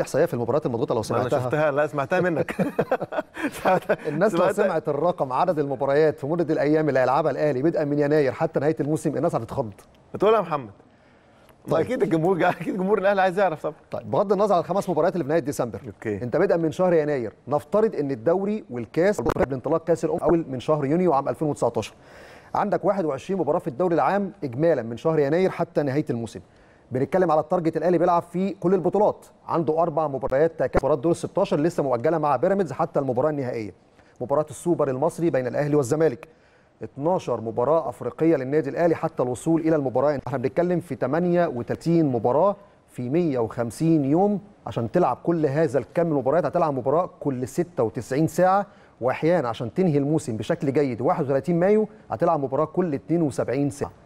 احصائيه في المباريات المضغوطه لو سمعتها انا شفتها لا سمعتها منك الناس سمعتها. لو سمعت الرقم عدد المباريات في مده الايام اللي هيلعبها الاهلي بدءا من يناير حتى نهايه الموسم الناس هتتخض بتقول يا محمد طيب. طيب. اكيد الجمهور اكيد جمهور الاهلي عايز يعرف طبعا طيب بغض النظر عن الخمس مباريات اللي في نهايه ديسمبر أوكي. انت بدءا من شهر يناير نفترض ان الدوري والكاس بانطلاق كاس الامم اول من شهر يونيو عام 2019 عندك 21 مباراه في الدوري العام اجمالا من شهر يناير حتى نهايه الموسم بنتكلم على التارجت الاهلي بيلعب في كل البطولات عنده اربع مباريات مباراه دور 16 لسه مؤجله مع بيراميدز حتى المباراه النهائيه مباراه السوبر المصري بين الاهلي والزمالك 12 مباراه افريقيه للنادي الاهلي حتى الوصول الى المباراه احنا بنتكلم في 38 مباراه في 150 يوم عشان تلعب كل هذا الكم مباريات هتلعب مباراه كل 96 ساعه واحيانا عشان تنهي الموسم بشكل جيد 31 مايو هتلعب مباراه كل 72 ساعه